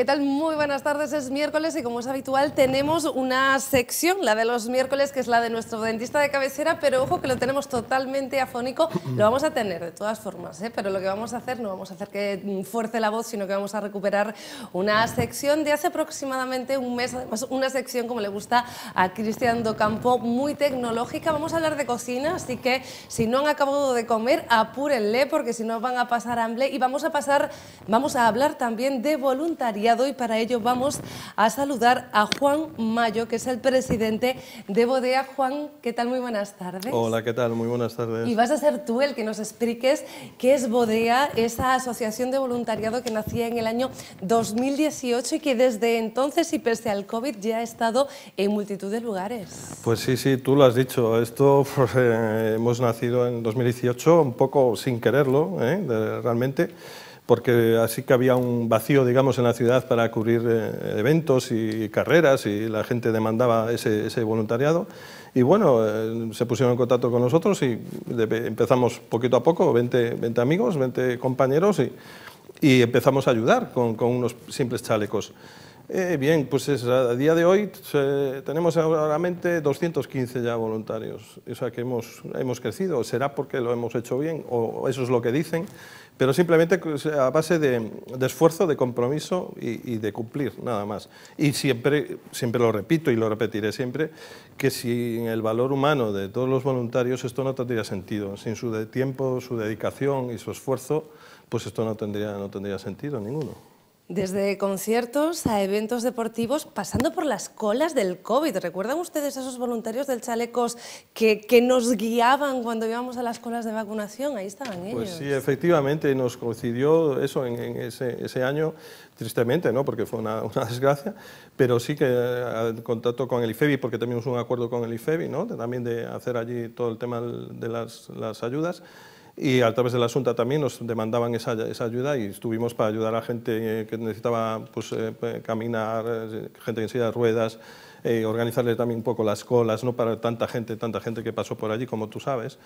¿Qué tal? Muy buenas tardes, es miércoles y como es habitual tenemos una sección, la de los miércoles, que es la de nuestro dentista de cabecera, pero ojo que lo tenemos totalmente afónico, lo vamos a tener de todas formas, ¿eh? pero lo que vamos a hacer no vamos a hacer que fuerce la voz, sino que vamos a recuperar una sección de hace aproximadamente un mes, además una sección como le gusta a Cristian Docampo, muy tecnológica, vamos a hablar de cocina, así que si no han acabado de comer, apúrenle porque si no van a pasar hambre y vamos a pasar, vamos a hablar también de voluntariado y para ello vamos a saludar a Juan Mayo, que es el presidente de Bodea. Juan, ¿qué tal? Muy buenas tardes. Hola, ¿qué tal? Muy buenas tardes. Y vas a ser tú el que nos expliques qué es Bodea, esa asociación de voluntariado que nacía en el año 2018 y que desde entonces y pese al COVID ya ha estado en multitud de lugares. Pues sí, sí, tú lo has dicho. Esto pues, eh, hemos nacido en 2018 un poco sin quererlo, ¿eh? realmente porque así que había un vacío, digamos, en la ciudad para cubrir eh, eventos y carreras y la gente demandaba ese, voluntariado. Y bueno, eh, se pusieron en contacto con nosotros y empezamos poquito a poco, 20, 20 amigos, 20 compañeros y, empezamos a ayudar con unos simples chalecos. Eh, bien, pues a día de hoy tenemos ahora 215 ya voluntarios, o sea que hemos, hemos crecido, será porque lo hemos hecho bien, o eso es lo que dicen, pero simplemente pues, a base de, esfuerzo, de compromiso y, de cumplir, nada más. Y siempre, siempre lo repito y lo repetiré siempre, que sin el valor humano de todos los voluntarios esto no tendría sentido, sin su tiempo, su dedicación y su esfuerzo, pues esto no tendría, no tendría sentido ninguno. Desde conciertos a eventos deportivos, pasando por las colas del COVID. ¿Recuerdan ustedes a esos voluntarios del Chalecos que, que nos guiaban cuando íbamos a las colas de vacunación? Ahí estaban pues ellos. Pues sí, efectivamente, nos coincidió eso en, ese, año, tristemente, ¿no? porque fue una, desgracia, pero sí que el eh, contacto con el IFEBI, porque tenemos un acuerdo con el IFEBI, ¿no? también de hacer allí todo el tema de las, las ayudas y a través de la también nos demandaban esa, esa, ayuda y estuvimos para ayudar a gente eh, que necesitaba pues, eh, pues caminar, eh, gente en silla de ruedas, organizarle también un poco las colas, no para tanta gente, tanta gente que pasó por allí, como tú sabes.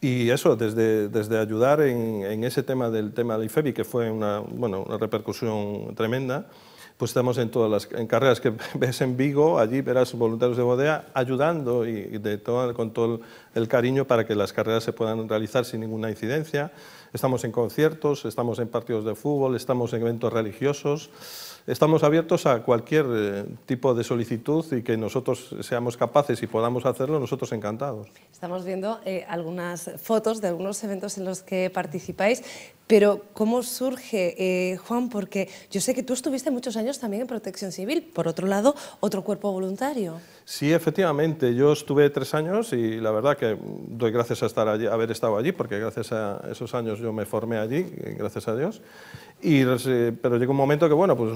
Y eso, desde, desde ayudar en, ese tema del tema del IFEBI, que fue una, bueno, una repercusión tremenda, pues estamos en todas las carreras que ves en Vigo, allí verás voluntarios de bodea ayudando y con todo el cariño para que las carreras se puedan realizar sin ninguna incidencia. Estamos en conciertos, estamos en partidos de fútbol, estamos en eventos religiosos. Estamos abiertos a cualquier eh, tipo de solicitud y que nosotros seamos capaces y podamos hacerlo, nosotros encantados. Estamos viendo eh, algunas fotos de algunos eventos en los que participáis, pero ¿cómo surge, eh, Juan? Porque yo sé que tú estuviste muchos años también en Protección Civil, por otro lado, otro cuerpo voluntario. Sí, efectivamente, yo estuve tres años y la verdad que doy gracias a estar allí, haber estado allí, porque gracias a esos años yo me formé allí, gracias a Dios. Y, pero llegó un momento que, bueno, pues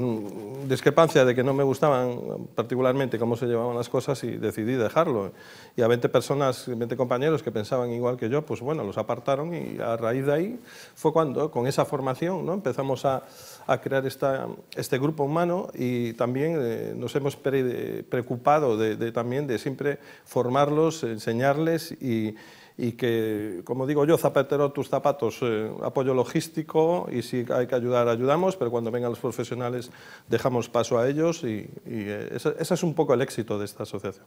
discrepancia de que no me gustaban particularmente cómo se llevaban las cosas y decidí dejarlo. Y a 20 personas, 20 compañeros que pensaban igual que yo, pues bueno, los apartaron y a raíz de ahí fue cuando, con esa formación, ¿no? empezamos a, crear esta, este grupo humano y también eh, nos hemos preocupado de, también de siempre formarlos, enseñarles y y que, como digo yo, zapatero tus zapatos, eh, apoyo logístico y si hay que ayudar, ayudamos, pero cuando vengan los profesionales dejamos paso a ellos y, eh, ese, es un poco el éxito de esta asociación.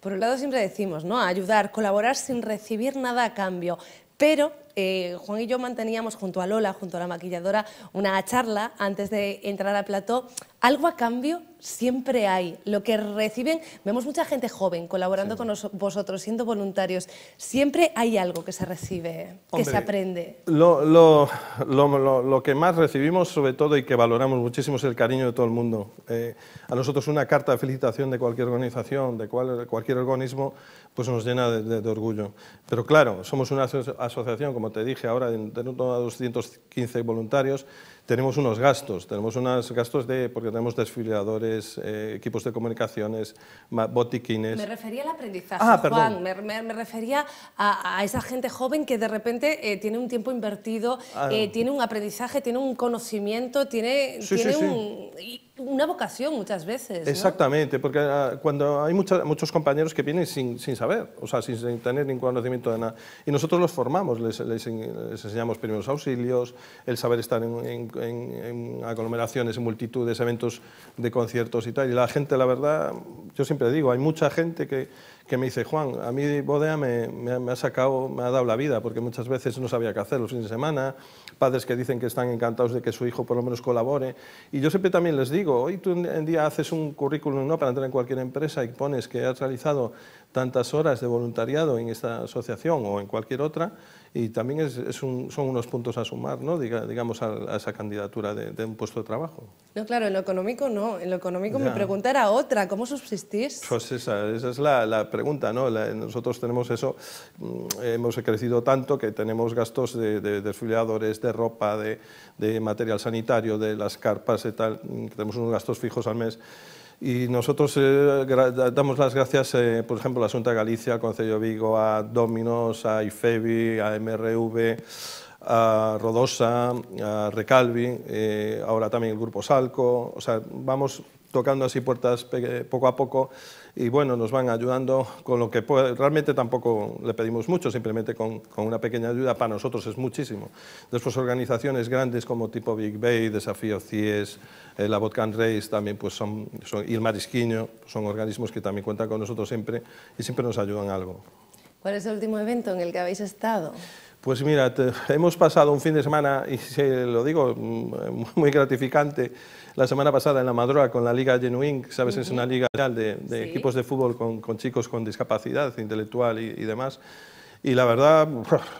Por un lado siempre decimos, ¿no? Ayudar, colaborar sin recibir nada a cambio, pero eh, Juan y yo manteníamos junto a Lola, junto a la maquilladora, una charla antes de entrar al plató. Algo a cambio siempre hay. Lo que reciben, vemos mucha gente joven colaborando con vosotros, siendo voluntarios. Siempre hay algo que se recibe, que se aprende. Lo, que más recibimos, sobre todo, y que valoramos muchísimo es el cariño de todo el mundo. Eh, a nosotros una carta de felicitación de cualquier organización, de, cualquier organismo, pues nos llena de, orgullo. Pero claro, somos una asociación como te dije ahora, en a 215 voluntarios, tenemos unos gastos, tenemos unos gastos de, porque tenemos desfiliadores, eh, equipos de comunicaciones, botiquines. Me refería al aprendizaje, ah, Juan, me, refería a, esa gente joven que de repente eh, tiene un tiempo invertido, ah. eh, tiene un aprendizaje, tiene un conocimiento, tiene, un una vocación muchas veces. Exactamente, porque ah, cuando hay muchos compañeros que vienen sin, sin, saber, o sea, sin, tener ningún conocimiento de nada, y nosotros los formamos, les, enseñamos primeros auxilios, el saber estar en, en aglomeraciones, en multitudes, eventos de conciertos y tal, y la gente, la verdad, yo siempre digo, hay mucha gente que, me dice, Juan, a mí Bodea me, ha sacado, me ha dado la vida, porque muchas veces no sabía qué hacer los fines de semana, padres que dicen que están encantados de que su hijo por lo menos colabore. Y yo siempre también les digo, hoy tú en día haces un currículum ¿no? para entrar en cualquier empresa y pones que has realizado tantas horas de voluntariado en esta asociación o en cualquier otra, y también es, son unos puntos a sumar, ¿no? digamos, a, esa candidatura de, un puesto de trabajo. No, claro, en lo económico no. En lo económico mi pregunta era otra, ¿cómo subsistís? Pues esa, es la, pregunta, ¿no? nosotros tenemos eso, mm, hemos crecido tanto que tenemos gastos de, de de ropa, de, material sanitario, de las carpas y tal, mm, tenemos unos gastos fijos al mes y nosotros eh, damos las gracias, eh, por ejemplo, a la Junta Galicia, al Concello Vigo, a Dominos, a IFEBI, a MRV, a Rodosa, a Recalvi, eh, ahora también el Grupo Salco. O sea, vamos tocando así puertas poco a poco y bueno, nos van ayudando con lo que Realmente tampoco le pedimos mucho, simplemente con, con una pequeña ayuda para nosotros es muchísimo. Después organizaciones grandes como tipo Big Bay, Desafío CIES, eh, la Botcan Race también pues son, son, y el Marisquiño, son organismos que también cuentan con nosotros siempre y siempre nos ayudan algo. ¿Cuál es el último evento en el que habéis estado? Pues mira, hemos pasado un fin de semana, y se lo digo, mm, muy gratificante, la semana pasada en la Madroa con la Liga Genuín, sabes, es una liga de, de equipos de fútbol con, chicos con discapacidad intelectual y, demás. Y la verdad,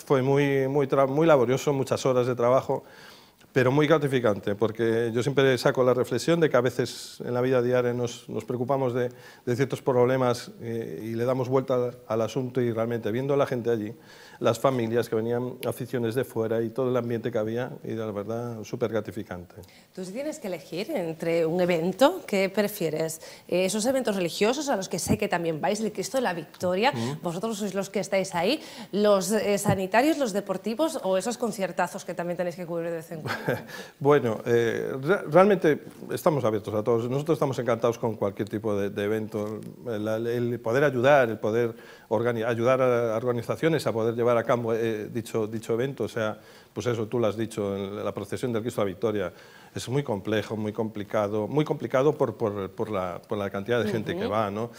fue muy, muy, muy laborioso, muchas horas de trabajo pero muy gratificante, porque yo siempre saco la reflexión de que a veces en la vida diaria nos, preocupamos de, ciertos problemas eh, y le damos vuelta al, asunto y realmente viendo a la gente allí, las familias que venían aficiones de fuera y todo el ambiente que había y la verdad súper gratificante. Tú tienes que elegir entre un evento, ¿qué prefieres? Eh, esos eventos religiosos a los que sé que también vais, el Cristo de la Victoria, vosotros sois los que estáis ahí, los eh, sanitarios, los deportivos o esos conciertazos que también tenéis que cubrir de vez en cuando. bueno, eh, realmente estamos abiertos a todos. Nosotros estamos encantados con cualquier tipo de, evento. el poder ayudar, el poder ayudar a organizaciones a poder llevar a cabo eh, dicho, dicho evento. O sea, pues eso tú lo has dicho, la procesión del Cristo a Victoria es muy complejo, muy complicado, muy complicado por, por, por, la, por la, cantidad de gente que va. ¿no?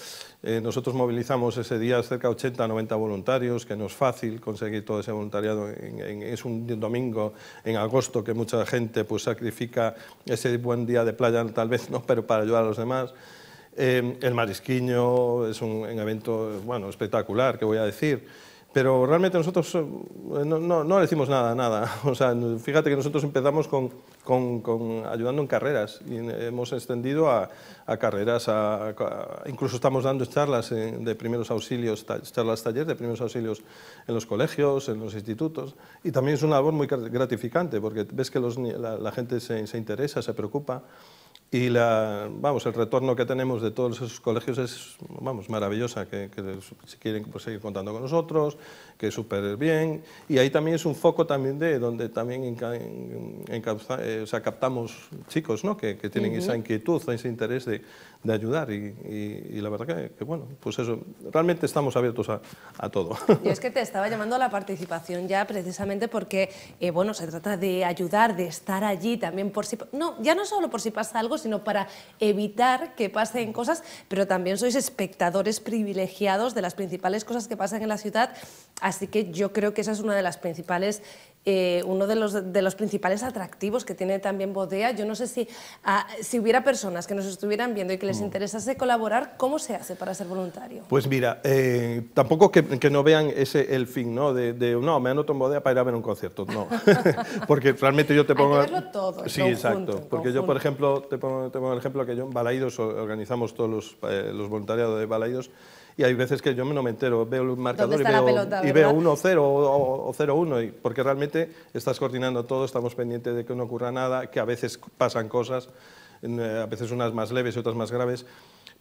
Eh, nosotros movilizamos ese día cerca de 80, 90 voluntarios, que no es fácil conseguir todo ese voluntariado. es un domingo en agosto que mucha gente pues, sacrifica ese buen día de playa, tal vez no, pero para ayudar a los demás. Em, el Marisquiño es un, evento bueno, espectacular, que voy a decir. Pero realmente nosotros eh, no, decimos nada, nada. O sea, fíjate que nosotros empezamos con, ayudando en carreras y hemos extendido a, carreras, incluso estamos dando charlas de primeros auxilios, charlas taller de primeros auxilios en los colegios, en los institutos. Y también es una labor muy gratificante porque ves que la, gente se interesa, se preocupa. Y la, vamos, el retorno que tenemos de todos esos colegios es vamos, maravillosa, que, si quieren pues, seguir contando con nosotros, que súper bien. Y ahí también es un foco también de donde también en eh, o sea, captamos chicos ¿no? que, que tienen esa inquietud, ese interés de, de ayudar. Y, y, la verdad que, bueno, pues eso, realmente estamos abiertos a, a, todo. y es que te estaba llamando a la participación ya precisamente porque, eh, bueno, se trata de ayudar, de estar allí también por si... No, ya no solo por si pasa algo, sino para evitar que pasen cosas, pero también sois espectadores privilegiados de las principales cosas que pasan en la ciudad, así que yo creo que esa es una de las principales eh, uno de los, de los, principales atractivos que tiene también Bodea. Yo no sé si, ah, si hubiera personas que nos estuvieran viendo y que les mm. interesase colaborar, ¿cómo se hace para ser voluntario? Pues mira, eh, tampoco que, no vean ese el fin, ¿no? De, no, me anoto en Bodea para ir a ver un concierto, no. porque realmente yo te pongo... Hay verlo todo, Sí, exacto. Porque yo, por ejemplo, te pongo, te pongo, el ejemplo que yo en Balaidos organizamos todos los, voluntarios eh, los voluntariados de Balaidos, y hay veces que yo no me entero, veo el marcador y veo, uno y veo, 1-0 o 0-1, porque realmente estás coordinando todo, estamos pendientes de que no ocurra nada, que a veces pasan cosas, eh, a veces unas más leves y otras más graves.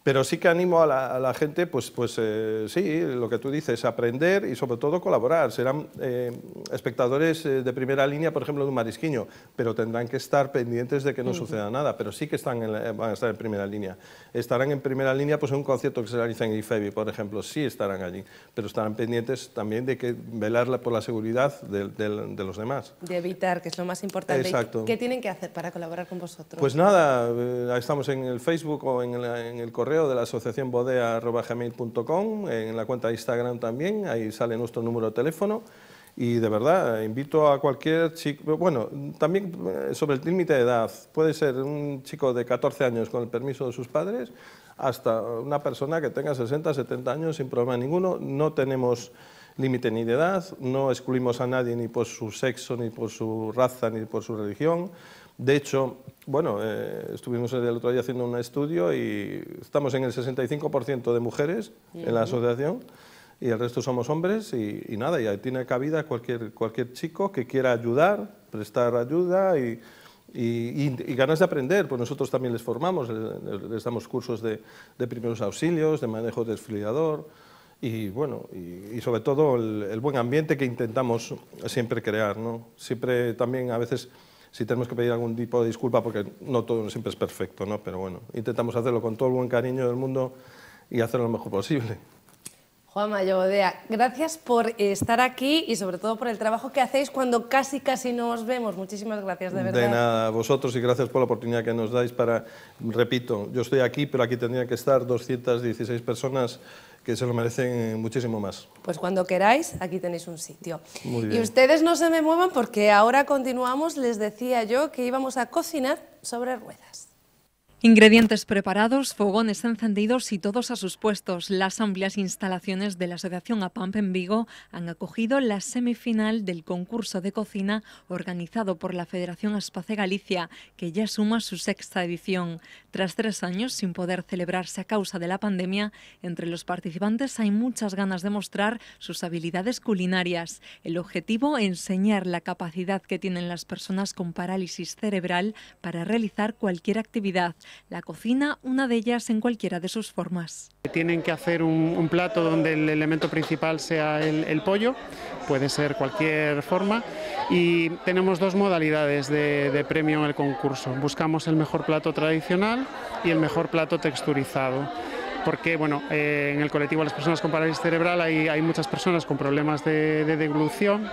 Pero sí que animo a la, gente, pues, pues eh, sí, lo que tú dices, aprender y sobre todo colaborar. Serán eh, espectadores eh, de primera línea, por ejemplo, de un marisquiño, pero tendrán que estar pendientes de que no suceda nada, pero sí que están van a estar en primera línea. Estarán en primera línea pues, en un concierto que se realiza en IFEBI, por ejemplo, sí estarán allí, pero estarán pendientes también de que velar por la seguridad de, los demás. De evitar, que es lo más importante. Exacto. ¿Qué tienen que hacer para colaborar con vosotros? Pues nada, estamos en el Facebook o en el correo de la asociación bodea.gmail.com, en la cuenta de Instagram también, ahí sale nuestro número de teléfono. Y de verdad, invito a cualquier chico, bueno, también eh, sobre el límite de edad, puede ser un chico de 14 años con el permiso de sus padres, hasta una persona que tenga 60, 70 años sin problema ninguno. No tenemos límite ni de edad, no excluimos a nadie ni por su sexo, ni por su raza, ni por su religión. De hecho, bueno, eh, estuvimos el otro día haciendo un estudio y estamos en el 65% de mujeres en la asociación y el resto somos hombres y, nada, y tiene cabida cualquier, cualquier chico que quiera ayudar, prestar ayuda y, ganas de aprender, pues nosotros también les formamos, les, damos cursos de, primeros auxilios, de manejo de desfibrilador, y bueno, y, sobre todo el, buen ambiente que intentamos siempre crear, ¿no? Siempre también a veces si tenemos que pedir algún tipo de disculpa porque no todo siempre es perfecto, ¿no? Pero bueno, intentamos hacerlo con todo el buen cariño del mundo y hacerlo lo mejor posible. juan Llobodea, gracias por estar aquí y sobre todo por el trabajo que hacéis cuando casi casi no os vemos. Muchísimas gracias, de verdad. De nada, a vosotros y gracias por la oportunidad que nos dais para, repito, yo estoy aquí, pero aquí tendría que estar 216 personas que se lo merecen muchísimo más. Pues cuando queráis, aquí tenéis un sitio. Y ustedes no se me muevan porque ahora continuamos, les decía yo que íbamos a cocinar sobre ruedas. Ingredientes preparados, fogones encendidos y todos a sus puestos. Las amplias instalaciones de la Asociación APAMP en Vigo han acogido la semifinal del concurso de cocina organizado por la Federación Aspace Galicia, que ya suma su sexta edición. Tras tres años sin poder celebrarse a causa de la pandemia, entre los participantes hay muchas ganas de mostrar sus habilidades culinarias. El objetivo, enseñar la capacidad que tienen las personas con parálisis cerebral para realizar cualquier actividad la cocina una de ellas en cualquiera de sus formas. Tienen que hacer un, plato donde el elemento principal sea el, pollo, puede ser cualquier forma, y tenemos dos modalidades de premio en el concurso. Buscamos el mejor plato tradicional y el mejor plato texturizado porque bueno, eh, en el colectivo de las personas con parálisis cerebral hay, hay muchas personas con problemas de, de deglución,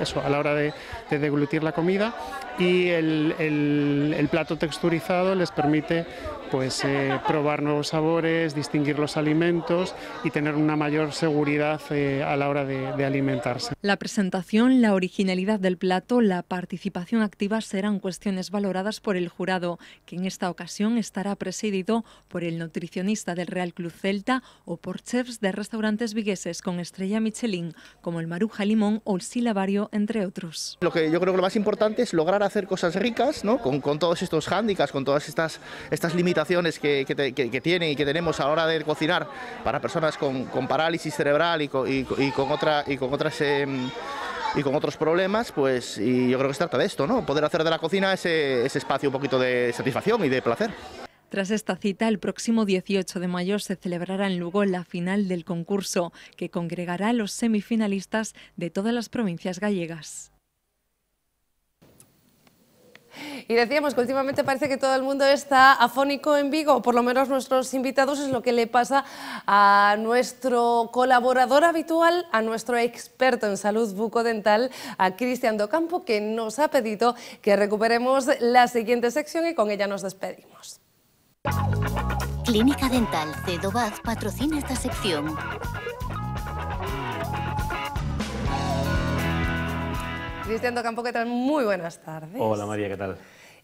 eso, a la hora de, deglutir la comida, y el plato texturizado les permite pues eh, probar nuevos sabores, distinguir los alimentos y tener una mayor seguridad eh, a la hora de, alimentarse. La presentación, la originalidad del plato, la participación activa serán cuestiones valoradas por el jurado, que en esta ocasión estará presidido por el nutricionista del Real Club Celta o por chefs de restaurantes vigueses con estrella Michelin, como el Maruja Limón o el Silabario, entre otros. Lo que yo creo que lo más importante es lograr hacer cosas ricas, ¿no? con, con todos estos hándicaps, con todas estas, estas limitaciones que, tiene y que tenemos a la hora de cocinar para personas con, parálisis cerebral y con, otras... Em, y con otros problemas, pues y yo creo que se trata de esto, ¿no? Poder hacer de la cocina ese, ese espacio un poquito de satisfacción y de placer. Tras esta cita, el próximo 18 de mayo se celebrará en Lugo la final del concurso, que congregará a los semifinalistas de todas las provincias gallegas. Y decíamos que últimamente parece que todo el mundo está afónico en Vigo, por lo menos nuestros invitados, es lo que le pasa a nuestro colaborador habitual, a nuestro experto en salud bucodental, a Cristian Docampo, que nos ha pedido que recuperemos la siguiente sección y con ella nos despedimos. Clínica Dental patrocina esta sección. Cristian Docampo, ¿qué tal? Muy buenas tardes. Hola María, ¿qué tal?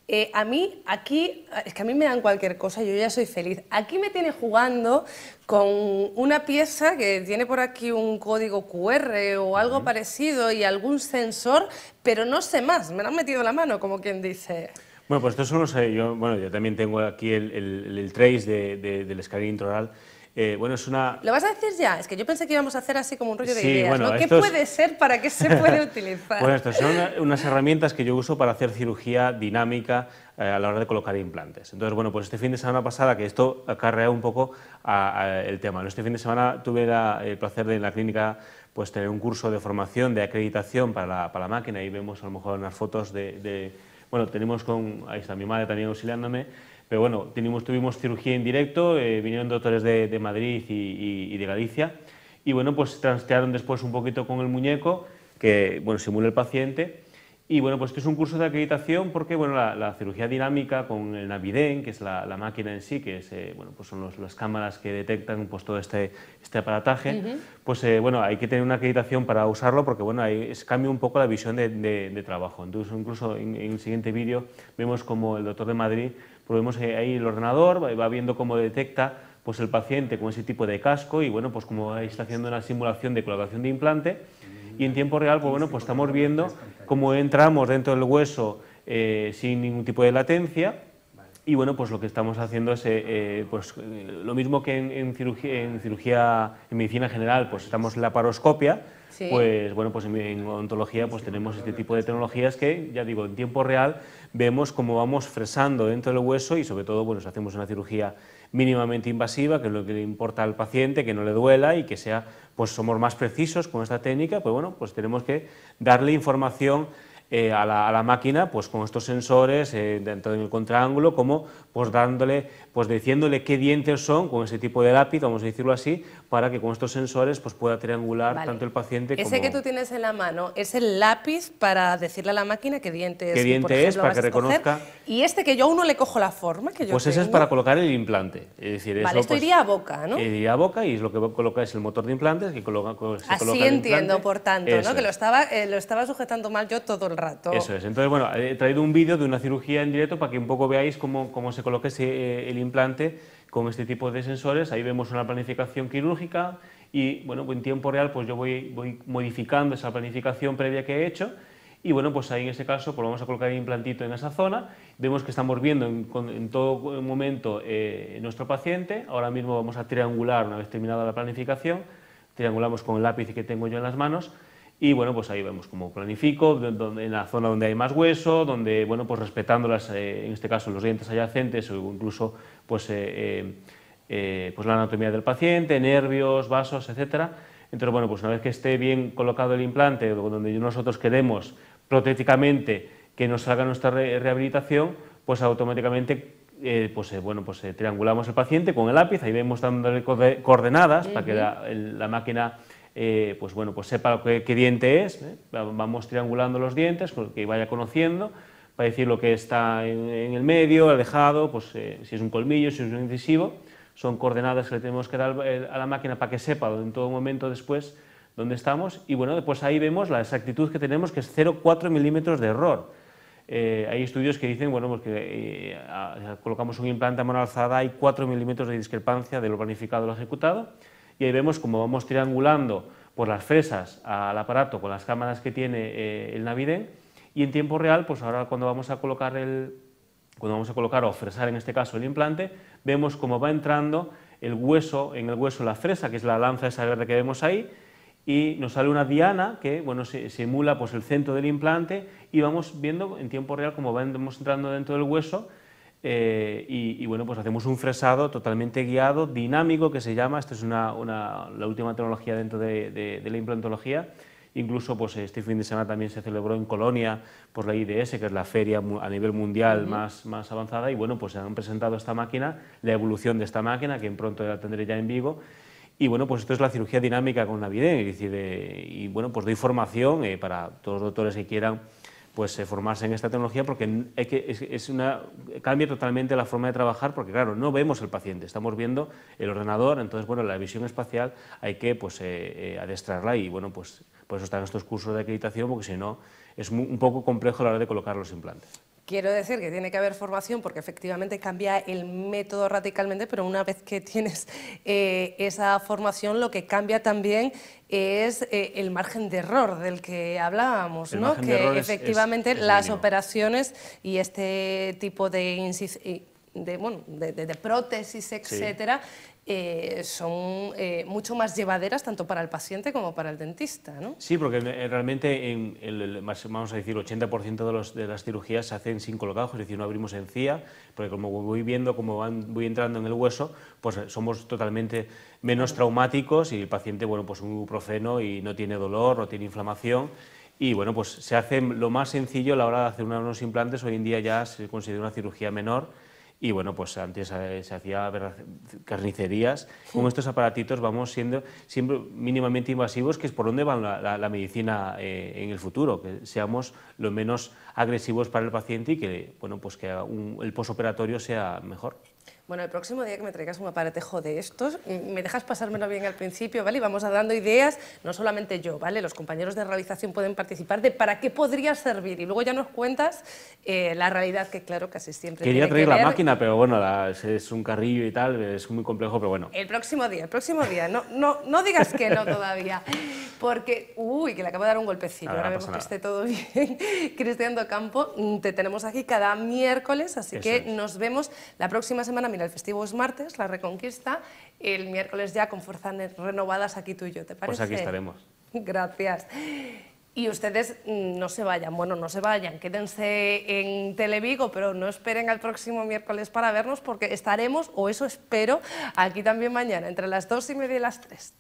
Eh, a mí, aquí, es que a mí me dan cualquier cosa, yo ya soy feliz. Aquí me tiene jugando con una pieza que tiene por aquí un código QR o algo parecido y algún sensor, pero no sé más, me lo han metido la mano, como quien dice. Bueno, pues esto no sé Yo, bueno, yo también tengo aquí el, trace del escalín introral eh, bueno, es una... ¿Lo vas a decir ya? Es que yo pensé que íbamos a hacer así como un rollo de ideas, bueno, ¿no? ¿Qué puede ser? ¿Para qué se puede utilizar? bueno, estas son unas herramientas que yo uso para hacer cirugía dinámica eh, a la hora de colocar implantes. Entonces, bueno, pues este fin de semana pasada, que esto acarrea un poco el tema, ¿no? este fin de semana tuve el placer de en la clínica pues tener un curso de formación, de acreditación para la, máquina, ahí vemos a lo mejor unas fotos de... de... bueno, tenemos con, ahí está mi madre también auxiliándome, pero bueno, tuvimos, tuvimos cirugía en directo, eh, vinieron doctores de, Madrid y, de Galicia, y bueno, pues trastearon después un poquito con el muñeco, que bueno, simula el paciente. Y bueno, pues esto es un curso de acreditación porque bueno, la, cirugía dinámica con el Naviden, que es la, máquina en sí, que es, eh, bueno, pues son las cámaras que detectan pues, todo este, este aparataje, pues eh, bueno, hay que tener una acreditación para usarlo porque bueno, ahí es, cambia un poco la visión de, trabajo. Entonces, incluso en, en el siguiente vídeo vemos como el doctor de Madrid vemos ahí el ordenador, va viendo cómo detecta pues, el paciente con ese tipo de casco y bueno, pues como está haciendo una simulación de colocación de implante y en tiempo real, pues bueno, pues estamos viendo cómo entramos dentro del hueso eh, sin ningún tipo de latencia y bueno, pues lo que estamos haciendo es eh, eh, pues, lo mismo que en, cirugía, en, medicina general, pues estamos en la paroscopia, pues bueno, pues en, ontología pues tenemos este tipo de tecnologías que, ya digo, en tiempo real vemos cómo vamos fresando dentro del hueso y sobre todo, bueno, si hacemos una cirugía mínimamente invasiva, que es lo que le importa al paciente, que no le duela y que sea, pues somos más precisos con esta técnica, pues bueno, pues tenemos que darle información eh, a, la, máquina pues con estos sensores eh, dentro del contraángulo, como pues dándole, pues diciéndole qué dientes son con ese tipo de lápiz, vamos a decirlo así, para que con estos sensores pues pueda triangular tanto el paciente como... Ese que tú tienes en la mano es el lápiz para decirle a la máquina qué dientes qué diente es, para que reconozca. Y este que yo a uno le cojo la forma que yo Pues ese es para colocar el implante. Es decir, vale, esto pues, iría a boca, ¿no? Eh, iría a boca y es lo que coloca es el motor de implantes que coloca... Pues, se Así coloca el entiendo, por tanto, ¿no? Que lo estaba, lo estaba sujetando mal yo todo el rato. Eso es. Entonces, bueno, he traído un vídeo de una cirugía en directo para que un poco veáis cómo, cómo se coloque ese, eh, el implante con este tipo de sensores. Ahí vemos una planificación quirúrgica y, bueno, en tiempo real pues yo voy, voy modificando esa planificación previa que he hecho y bueno, pues ahí en ese caso pues vamos a colocar el implantito en esa zona. Vemos que estamos viendo en, todo momento eh, nuestro paciente. Ahora mismo vamos a triangular una vez terminada la planificación. Triangulamos con el lápiz que tengo yo en las manos y bueno, pues ahí vemos cómo planifico, en la zona donde hay más hueso, donde, bueno, pues respetando las, eh, en este caso los dientes adyacentes o incluso pues, eh, eh, pues la anatomía del paciente, nervios, vasos, etc. Entonces, bueno, pues una vez que esté bien colocado el implante, donde nosotros queremos protéticamente que nos salga nuestra rehabilitación, pues automáticamente pues, bueno, pues triangulamos el paciente con el lápiz, ahí vemos dándole coordenadas para que la, máquina eh, pues bueno, pues sepa qué, diente es, ¿eh? vamos triangulando los dientes, que vaya conociendo, para decir lo que está en, el medio, alejado, pues eh, si es un colmillo, si es un incisivo, son coordenadas que le tenemos que dar a la máquina para que sepa en todo momento después dónde estamos, y bueno, pues ahí vemos la exactitud que tenemos, que es 0,4 milímetros de error. hay estudios que dicen bueno, pues que colocamos un implante a mano alzada, hay 4 milímetros de discrepancia de lo planificado a lo ejecutado, y ahí vemos cómo vamos triangulando por las fresas al aparato con las cámaras que tiene eh, el Navide y en tiempo real, pues ahora cuando vamos a colocar el cuando vamos a colocar o fresar en este caso el implante, vemos cómo va entrando el hueso, en el hueso la fresa, que es la lanza esa verde que vemos ahí, y nos sale una diana que bueno, simula pues, el centro del implante y vamos viendo en tiempo real cómo vamos entrando dentro del hueso eh, y, bueno, pues hacemos un fresado totalmente guiado, dinámico, que se llama, esta es una, la última tecnología dentro de, la implantología, incluso pues este fin de semana también se celebró en Colonia por pues, la IDS, que es la feria a nivel mundial más, más avanzada, y bueno, pues se han presentado esta máquina, la evolución de esta máquina, que en pronto la tendré ya en vivo, y bueno, pues esto es la cirugía dinámica con Naviden, e, eh, y bueno, pues doy formación eh, para todos los doctores que quieran pues eh, formarse en esta tecnología porque es, cambia totalmente la forma de trabajar porque claro, no vemos el paciente, estamos viendo el ordenador, entonces bueno, la visión espacial hay que pues eh, eh, adestrarla y bueno, pues por eso están estos cursos de acreditación porque si no es un poco complejo a la hora de colocar los implantes. Quiero decir que tiene que haber formación porque efectivamente cambia el método radicalmente, pero una vez que tienes eh, esa formación, lo que cambia también es eh, el margen de error del que hablábamos, ¿no? que efectivamente las operaciones y este tipo de de, bueno, de, prótesis, etcétera, eh, son eh, mucho más llevaderas tanto para el paciente como para el dentista, ¿no? Sí, porque eh, realmente el, vamos a decir 80% de, de las cirugías se hacen sin colgajos, es decir, no abrimos encía, porque como voy viendo, como van, voy entrando en el hueso, pues somos totalmente menos traumáticos y el paciente, bueno, pues un ibuprofeno y no tiene dolor, no tiene inflamación. Y bueno, pues se hace lo más sencillo a la hora de hacer unos implantes. Hoy en día ya se considera una cirugía menor y bueno, pues antes eh, se, hacía carnicerías. Con estos aparatitos vamos siendo siempre mínimamente invasivos, que es por donde va la, medicina eh, en el futuro, que seamos lo menos agresivos para el paciente y que, bueno, pues que el posoperatorio sea mejor. Bueno, el próximo día que me traigas un aparatejo de estos, mm, me dejas pasármelo bien al principio, ¿vale? Y vamos dando ideas, no solamente yo, ¿vale? Los compañeros de realización pueden participar de para qué podría servir y luego ya nos cuentas eh, la realidad que, claro, casi siempre. Quería traer la máquina pero bueno, es un carrillo y tal, es muy complejo, pero bueno. El próximo día, el próximo día. No, no, no digas que no todavía, porque, uy, que le acabo de dar un golpecito. ahora, vemos que esté todo bien. Cristian Campo, mm, te tenemos aquí cada miércoles, así que nos vemos la próxima semana. Mira, el festivo es martes, la Reconquista, el miércoles ya con fuerzas renovadas aquí tú y yo, ¿te parece? Pues aquí estaremos. Gracias. Y ustedes mm, no se vayan, bueno, no se vayan, quédense en Televigo, pero no esperen al próximo miércoles para vernos porque estaremos, o eso espero, aquí también mañana, entre las dos y media y las tres.